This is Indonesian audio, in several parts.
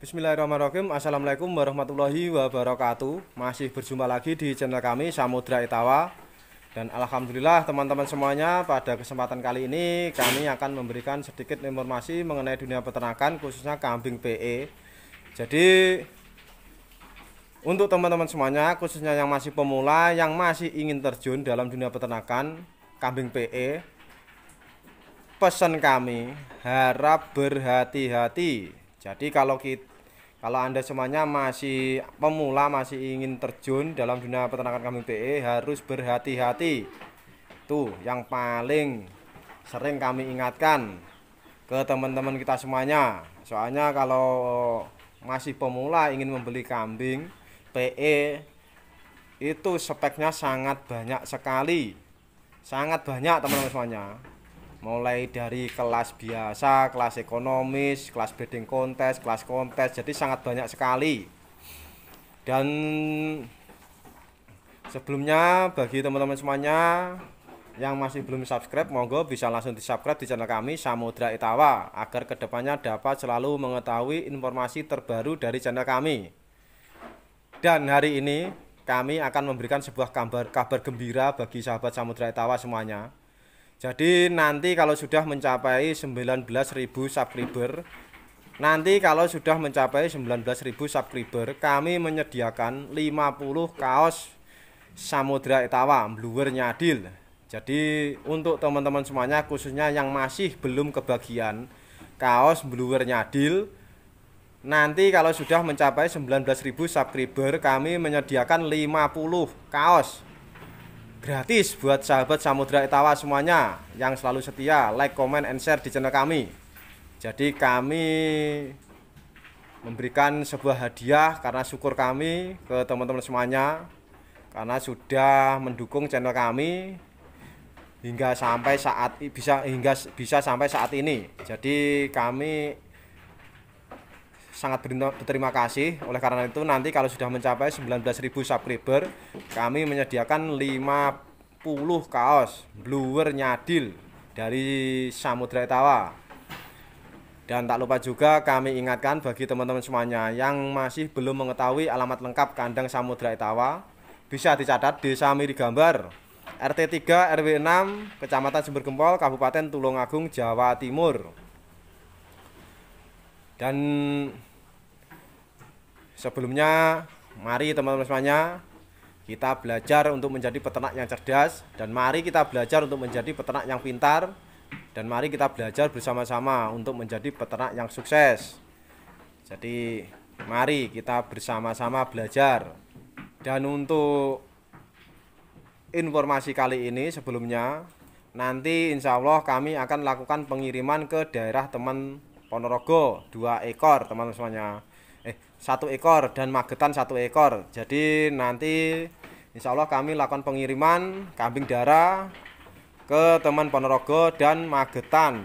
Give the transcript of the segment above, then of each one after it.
Bismillahirrahmanirrahim Assalamualaikum warahmatullahi wabarakatuh Masih berjumpa lagi di channel kami Samudra Itawa dan alhamdulillah teman-teman semuanya pada kesempatan kali ini kami akan memberikan sedikit informasi mengenai dunia peternakan khususnya kambing PE. Jadi untuk teman-teman semuanya khususnya yang masih pemula yang masih ingin terjun dalam dunia peternakan kambing PE pesan kami harap berhati-hati. Jadi kalau kita kalau Anda semuanya masih pemula, masih ingin terjun dalam dunia peternakan kambing PE, harus berhati-hati. Tuh, yang paling sering kami ingatkan ke teman-teman kita semuanya. Soalnya kalau masih pemula ingin membeli kambing PE itu speknya sangat banyak sekali. Sangat banyak teman-teman semuanya mulai dari kelas biasa, kelas ekonomis, kelas breeding kontes, kelas kontes, jadi sangat banyak sekali. Dan sebelumnya bagi teman-teman semuanya yang masih belum subscribe, monggo bisa langsung di subscribe di channel kami Samudra Itawa agar kedepannya dapat selalu mengetahui informasi terbaru dari channel kami. Dan hari ini kami akan memberikan sebuah kabar kabar gembira bagi sahabat Samudra Itawa semuanya jadi nanti kalau sudah mencapai 19.000 subscriber, nanti kalau sudah mencapai 19.000 subscriber, kami menyediakan 50 kaos Samudra Etawa Bluer Nyadil. Jadi untuk teman-teman semuanya khususnya yang masih belum kebagian kaos Bluer Nyadil, Nanti kalau sudah mencapai 19.000 subscriber kami menyediakan 50 kaos gratis buat sahabat Samudra Itawa semuanya yang selalu setia like, comment, and share di channel kami. Jadi kami memberikan sebuah hadiah karena syukur kami ke teman-teman semuanya karena sudah mendukung channel kami hingga sampai saat bisa hingga bisa sampai saat ini. Jadi kami sangat berterima kasih. Oleh karena itu nanti kalau sudah mencapai 19.000 subscriber, kami menyediakan 50 kaos blower nyadil dari Samudra Etawa. Dan tak lupa juga kami ingatkan bagi teman-teman semuanya yang masih belum mengetahui alamat lengkap kandang Samudra Etawa, bisa dicatat Desa Mirigambar, RT 3 RW 6, Kecamatan Sumber Kabupaten Tulungagung, Jawa Timur. Dan Sebelumnya, mari teman-teman semuanya kita belajar untuk menjadi peternak yang cerdas dan mari kita belajar untuk menjadi peternak yang pintar dan mari kita belajar bersama-sama untuk menjadi peternak yang sukses. Jadi, mari kita bersama-sama belajar. Dan untuk informasi kali ini sebelumnya nanti insya Allah kami akan lakukan pengiriman ke daerah teman Ponorogo dua ekor teman-teman semuanya satu ekor dan magetan satu ekor jadi nanti insya Allah kami lakukan pengiriman kambing darah ke teman Ponorogo dan Magetan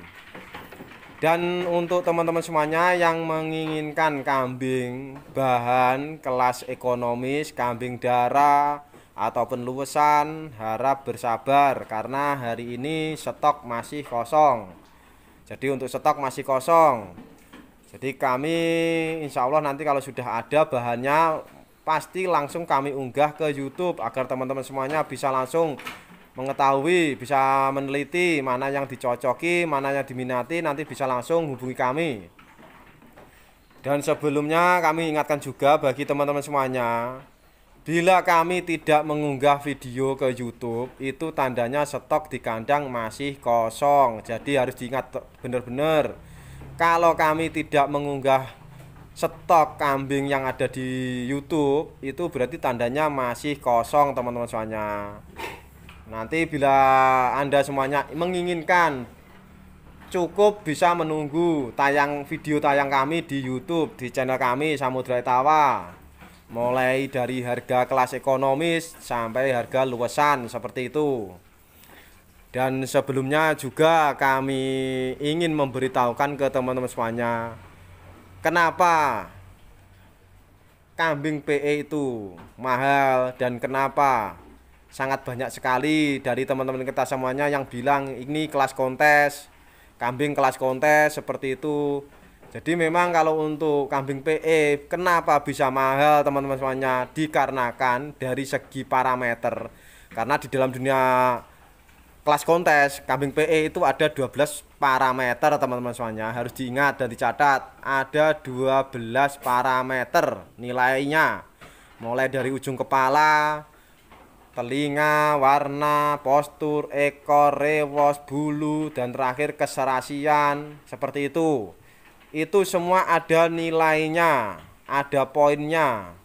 dan untuk teman-teman semuanya yang menginginkan kambing bahan kelas ekonomis kambing darah ataupun luwesan harap bersabar karena hari ini stok masih kosong jadi untuk stok masih kosong jadi kami insya Allah nanti kalau sudah ada bahannya pasti langsung kami unggah ke YouTube agar teman-teman semuanya bisa langsung mengetahui, bisa meneliti mana yang dicocoki, mana yang diminati, nanti bisa langsung hubungi kami. Dan sebelumnya kami ingatkan juga bagi teman-teman semuanya, bila kami tidak mengunggah video ke YouTube, itu tandanya stok di kandang masih kosong. Jadi harus diingat benar-benar kalau kami tidak mengunggah stok kambing yang ada di YouTube itu berarti tandanya masih kosong teman-teman semuanya nanti bila anda semuanya menginginkan cukup bisa menunggu tayang video tayang kami di YouTube di channel kami Samudra Tawa, mulai dari harga kelas ekonomis sampai harga luasan seperti itu dan sebelumnya juga kami ingin memberitahukan ke teman-teman semuanya kenapa kambing PE itu mahal dan kenapa sangat banyak sekali dari teman-teman kita semuanya yang bilang ini kelas kontes, kambing kelas kontes seperti itu. Jadi memang kalau untuk kambing PE kenapa bisa mahal teman-teman semuanya dikarenakan dari segi parameter. Karena di dalam dunia kelas kontes kambing PE itu ada 12 parameter teman-teman semuanya harus diingat dan dicatat ada 12 parameter nilainya mulai dari ujung kepala telinga, warna, postur, ekor, rewos, bulu, dan terakhir keserasian seperti itu. Itu semua ada nilainya, ada poinnya.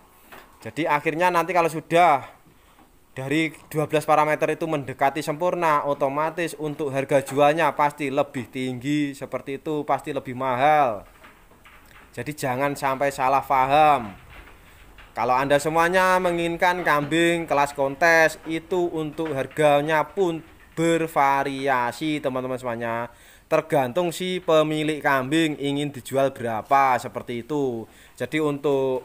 Jadi akhirnya nanti kalau sudah dari 12 parameter itu mendekati sempurna, otomatis untuk harga jualnya pasti lebih tinggi, seperti itu pasti lebih mahal. Jadi jangan sampai salah paham. Kalau Anda semuanya menginginkan kambing kelas kontes itu untuk harganya pun bervariasi teman-teman semuanya tergantung si pemilik kambing ingin dijual berapa seperti itu. Jadi untuk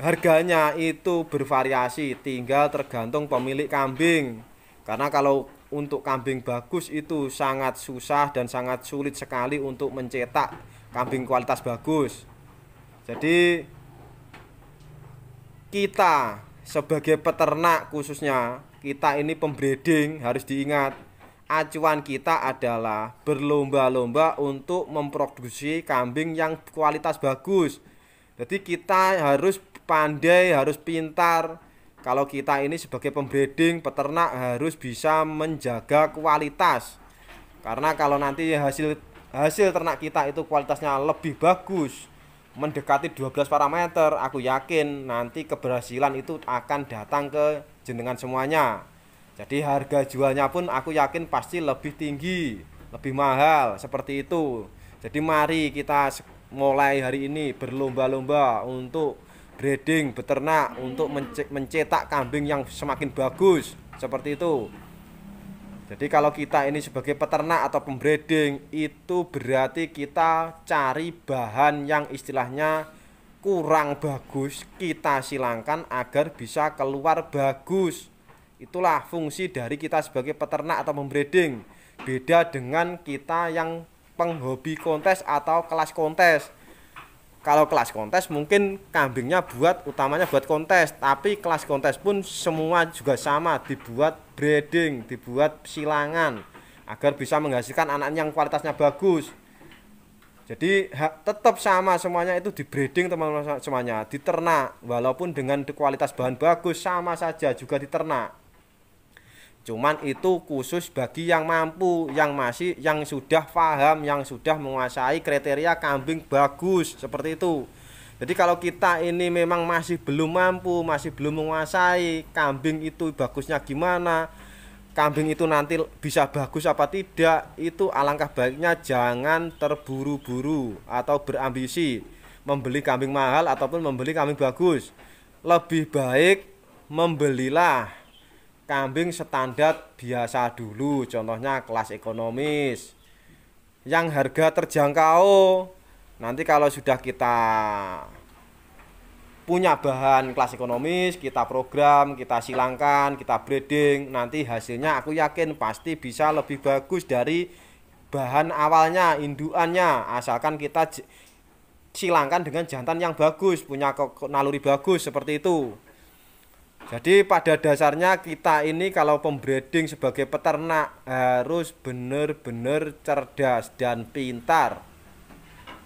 harganya itu bervariasi tinggal tergantung pemilik kambing karena kalau untuk kambing bagus itu sangat susah dan sangat sulit sekali untuk mencetak kambing kualitas bagus jadi kita sebagai peternak khususnya kita ini pembreeding harus diingat acuan kita adalah berlomba-lomba untuk memproduksi kambing yang kualitas bagus jadi kita harus pandai, harus pintar. Kalau kita ini sebagai pembreeding peternak harus bisa menjaga kualitas. Karena kalau nanti hasil hasil ternak kita itu kualitasnya lebih bagus, mendekati 12 parameter, aku yakin nanti keberhasilan itu akan datang ke jenengan semuanya. Jadi harga jualnya pun aku yakin pasti lebih tinggi, lebih mahal, seperti itu. Jadi mari kita mulai hari ini berlomba-lomba untuk breeding beternak untuk mencetak kambing yang semakin bagus seperti itu jadi kalau kita ini sebagai peternak atau pembreeding itu berarti kita cari bahan yang istilahnya kurang bagus kita silangkan agar bisa keluar bagus itulah fungsi dari kita sebagai peternak atau pembreeding beda dengan kita yang penghobi kontes atau kelas kontes kalau kelas kontes mungkin kambingnya buat utamanya buat kontes tapi kelas kontes pun semua juga sama dibuat breeding dibuat silangan agar bisa menghasilkan anak yang kualitasnya bagus jadi tetap sama semuanya itu di breeding teman-teman semuanya diternak walaupun dengan kualitas bahan bagus sama saja juga diternak Cuman itu khusus bagi yang mampu, yang masih yang sudah paham, yang sudah menguasai kriteria kambing bagus seperti itu. Jadi kalau kita ini memang masih belum mampu, masih belum menguasai kambing itu bagusnya gimana, kambing itu nanti bisa bagus apa tidak, itu alangkah baiknya jangan terburu-buru atau berambisi membeli kambing mahal ataupun membeli kambing bagus. Lebih baik membelilah kambing standar biasa dulu, contohnya kelas ekonomis. Yang harga terjangkau. Nanti kalau sudah kita punya bahan kelas ekonomis, kita program, kita silangkan, kita breeding, nanti hasilnya aku yakin pasti bisa lebih bagus dari bahan awalnya, induannya, asalkan kita silangkan dengan jantan yang bagus, punya naluri bagus seperti itu. Jadi pada dasarnya kita ini kalau pembreeding sebagai peternak harus benar-benar cerdas dan pintar.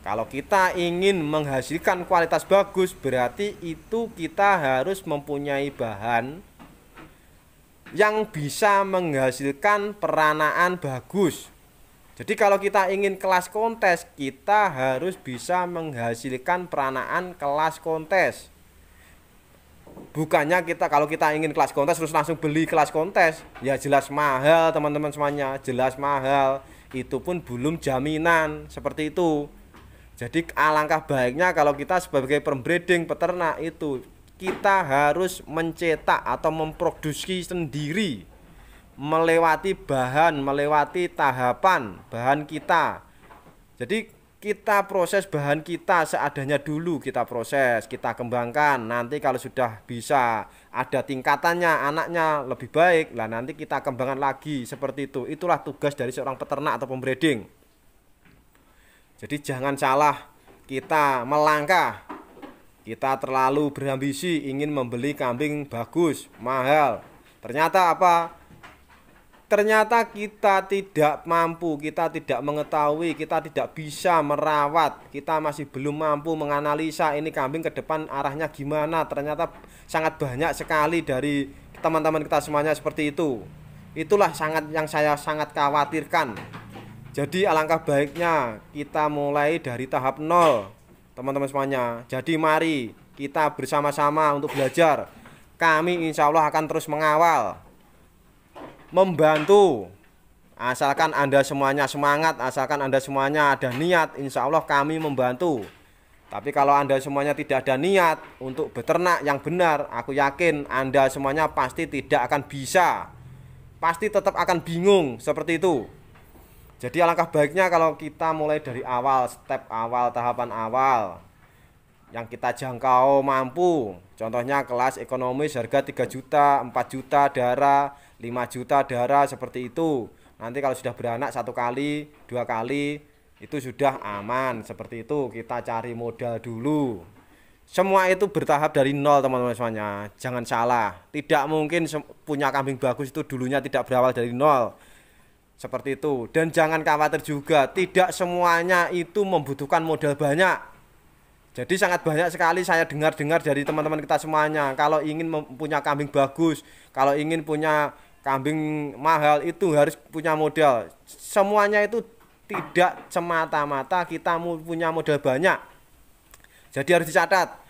Kalau kita ingin menghasilkan kualitas bagus berarti itu kita harus mempunyai bahan yang bisa menghasilkan peranaan bagus. Jadi kalau kita ingin kelas kontes, kita harus bisa menghasilkan peranaan kelas kontes bukannya kita kalau kita ingin kelas kontes terus langsung beli kelas kontes ya jelas mahal teman-teman semuanya jelas mahal itu pun belum jaminan seperti itu jadi alangkah baiknya kalau kita sebagai pembreeding peternak itu kita harus mencetak atau memproduksi sendiri melewati bahan melewati tahapan bahan kita jadi kita proses bahan kita seadanya dulu kita proses kita kembangkan nanti kalau sudah bisa ada tingkatannya anaknya lebih baik lah nanti kita kembangkan lagi seperti itu itulah tugas dari seorang peternak atau pembreeding jadi jangan salah kita melangkah kita terlalu berambisi ingin membeli kambing bagus mahal ternyata apa ternyata kita tidak mampu, kita tidak mengetahui, kita tidak bisa merawat, kita masih belum mampu menganalisa ini kambing ke depan arahnya gimana. Ternyata sangat banyak sekali dari teman-teman kita semuanya seperti itu. Itulah sangat yang saya sangat khawatirkan. Jadi alangkah baiknya kita mulai dari tahap nol, teman-teman semuanya. Jadi mari kita bersama-sama untuk belajar. Kami insya Allah akan terus mengawal membantu. Asalkan Anda semuanya semangat, asalkan Anda semuanya ada niat, insya Allah kami membantu. Tapi kalau Anda semuanya tidak ada niat untuk beternak yang benar, aku yakin Anda semuanya pasti tidak akan bisa. Pasti tetap akan bingung seperti itu. Jadi alangkah baiknya kalau kita mulai dari awal, step awal, tahapan awal yang kita jangkau mampu. Contohnya kelas ekonomi harga 3 juta, 4 juta, darah, 5 juta darah seperti itu. Nanti kalau sudah beranak satu kali, dua kali itu sudah aman seperti itu. Kita cari modal dulu. Semua itu bertahap dari nol teman-teman semuanya. Jangan salah. Tidak mungkin punya kambing bagus itu dulunya tidak berawal dari nol. Seperti itu. Dan jangan khawatir juga, tidak semuanya itu membutuhkan modal banyak. Jadi sangat banyak sekali saya dengar-dengar dari teman-teman kita semuanya. Kalau ingin punya kambing bagus, kalau ingin punya kambing mahal itu harus punya modal. Semuanya itu tidak semata-mata kita punya modal banyak. Jadi harus dicatat.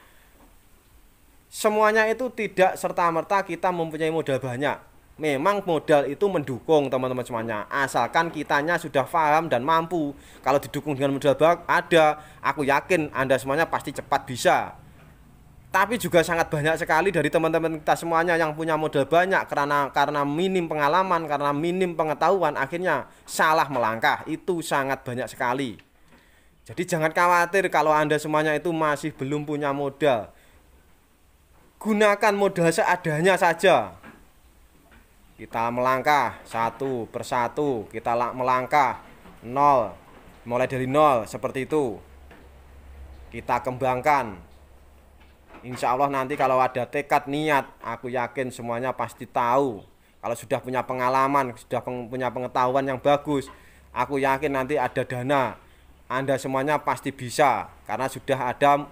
Semuanya itu tidak serta-merta kita mempunyai modal banyak. Memang modal itu mendukung teman-teman semuanya Asalkan kitanya sudah paham dan mampu Kalau didukung dengan modal ada Aku yakin Anda semuanya pasti cepat bisa tapi juga sangat banyak sekali dari teman-teman kita semuanya yang punya modal banyak karena karena minim pengalaman, karena minim pengetahuan akhirnya salah melangkah. Itu sangat banyak sekali. Jadi jangan khawatir kalau Anda semuanya itu masih belum punya modal. Gunakan modal seadanya saja. Kita melangkah satu persatu, kita melangkah nol, mulai dari nol seperti itu. Kita kembangkan Insya Allah nanti kalau ada tekad niat, aku yakin semuanya pasti tahu. Kalau sudah punya pengalaman, sudah peng, punya pengetahuan yang bagus, aku yakin nanti ada dana. Anda semuanya pasti bisa karena sudah ada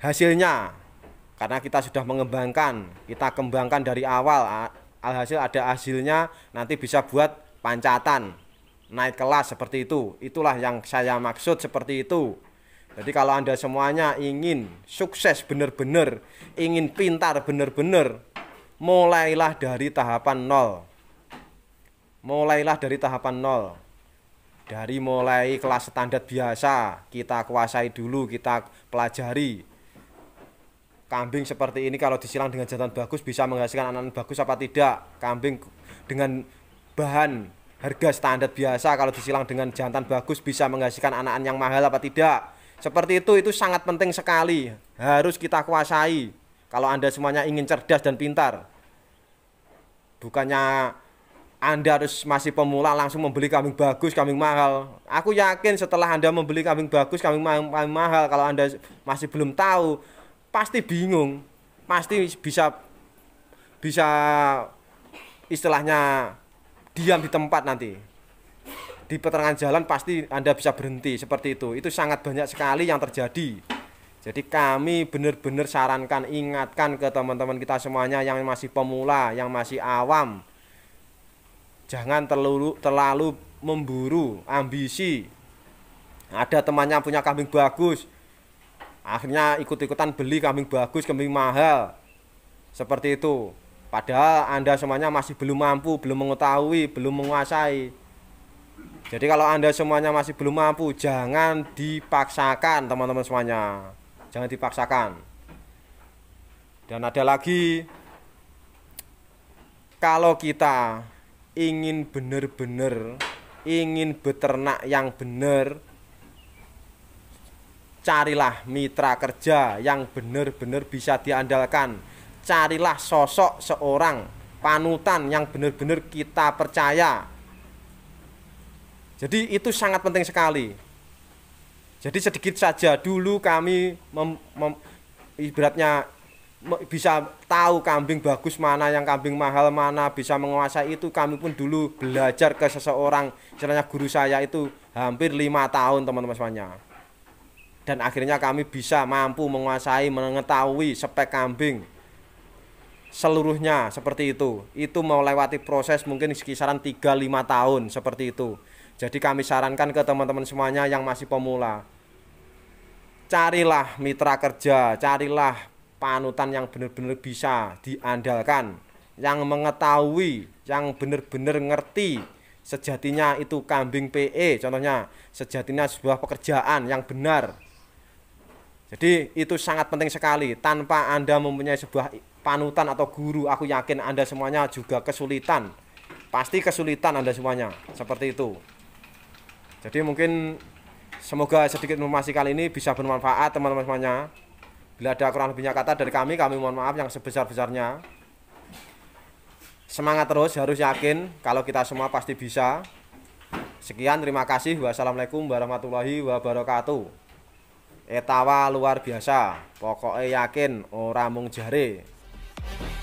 hasilnya. Karena kita sudah mengembangkan, kita kembangkan dari awal. Alhasil ada hasilnya, nanti bisa buat pancatan, naik kelas seperti itu. Itulah yang saya maksud seperti itu. Jadi kalau Anda semuanya ingin sukses benar-benar, ingin pintar benar-benar, mulailah dari tahapan nol. Mulailah dari tahapan nol. Dari mulai kelas standar biasa, kita kuasai dulu, kita pelajari. Kambing seperti ini kalau disilang dengan jantan bagus bisa menghasilkan anak anak bagus apa tidak? Kambing dengan bahan harga standar biasa kalau disilang dengan jantan bagus bisa menghasilkan anak-anak yang mahal apa tidak? Seperti itu itu sangat penting sekali, harus kita kuasai. Kalau Anda semuanya ingin cerdas dan pintar. Bukannya Anda harus masih pemula langsung membeli kambing bagus, kambing mahal. Aku yakin setelah Anda membeli kambing bagus, kambing mahal kalau Anda masih belum tahu, pasti bingung. Pasti bisa bisa istilahnya diam di tempat nanti di peternakan jalan pasti Anda bisa berhenti seperti itu. Itu sangat banyak sekali yang terjadi. Jadi kami benar-benar sarankan, ingatkan ke teman-teman kita semuanya yang masih pemula, yang masih awam. Jangan terlalu terlalu memburu, ambisi. Ada temannya punya kambing bagus. Akhirnya ikut-ikutan beli kambing bagus, kambing mahal. Seperti itu. Padahal Anda semuanya masih belum mampu, belum mengetahui, belum menguasai. Jadi kalau Anda semuanya masih belum mampu, jangan dipaksakan teman-teman semuanya. Jangan dipaksakan. Dan ada lagi kalau kita ingin benar-benar ingin beternak yang benar carilah mitra kerja yang benar-benar bisa diandalkan. Carilah sosok seorang panutan yang benar-benar kita percaya jadi itu sangat penting sekali. Jadi sedikit saja dulu kami mem, mem, ibaratnya bisa tahu kambing bagus mana yang kambing mahal mana bisa menguasai itu kami pun dulu belajar ke seseorang istilahnya guru saya itu hampir lima tahun teman-teman semuanya dan akhirnya kami bisa mampu menguasai mengetahui spek kambing seluruhnya seperti itu itu melewati proses mungkin sekisaran tiga lima tahun seperti itu jadi kami sarankan ke teman-teman semuanya yang masih pemula. Carilah mitra kerja, carilah panutan yang benar-benar bisa diandalkan, yang mengetahui, yang benar-benar ngerti sejatinya itu kambing PE contohnya, sejatinya sebuah pekerjaan yang benar. Jadi itu sangat penting sekali. Tanpa Anda mempunyai sebuah panutan atau guru, aku yakin Anda semuanya juga kesulitan. Pasti kesulitan Anda semuanya. Seperti itu. Jadi mungkin semoga sedikit informasi kali ini bisa bermanfaat teman-teman semuanya. Bila ada kurang lebihnya kata dari kami, kami mohon maaf yang sebesar-besarnya. Semangat terus, harus yakin kalau kita semua pasti bisa. Sekian, terima kasih. Wassalamualaikum warahmatullahi wabarakatuh. Etawa luar biasa, pokoknya yakin, orang mung you